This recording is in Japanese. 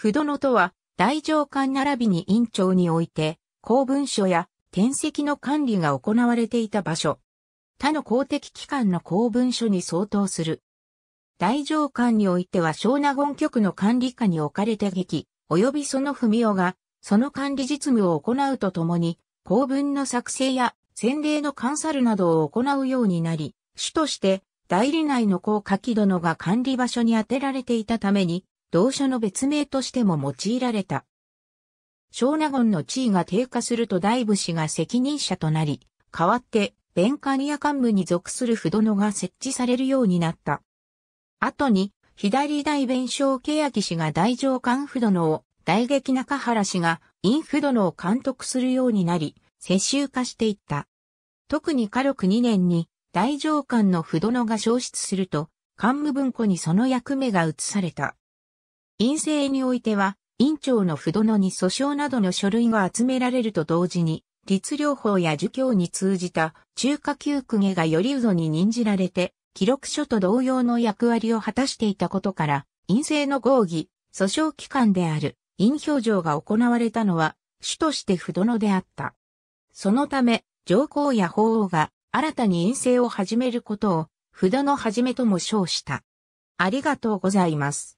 不殿とは、大上官並びに院長において、公文書や転籍の管理が行われていた場所。他の公的機関の公文書に相当する。大上官においては小納言局の管理下に置かれて劇、及びその文雄が、その管理実務を行うとともに、公文の作成や先例の監査るなどを行うようになり、主として代理内の公書き殿が管理場所に充てられていたために、同社の別名としても用いられた。小納言の地位が低下すると大武氏が責任者となり、代わって弁官や幹部に属する不殿が設置されるようになった。後に、左大弁将明氏が大上官不殿を、大劇中原氏が陰不殿を監督するようになり、世襲化していった。特に火力2年に、大上官の不殿が消失すると、幹部文庫にその役目が移された。陰性においては、院長の不殿に訴訟などの書類が集められると同時に、律療法や儒教に通じた中華旧公家がよりうどに任じられて、記録書と同様の役割を果たしていたことから、陰性の合議、訴訟機関である、陰表情が行われたのは、主として不殿であった。そのため、上皇や法皇が新たに陰性を始めることを、不殿はじめとも称した。ありがとうございます。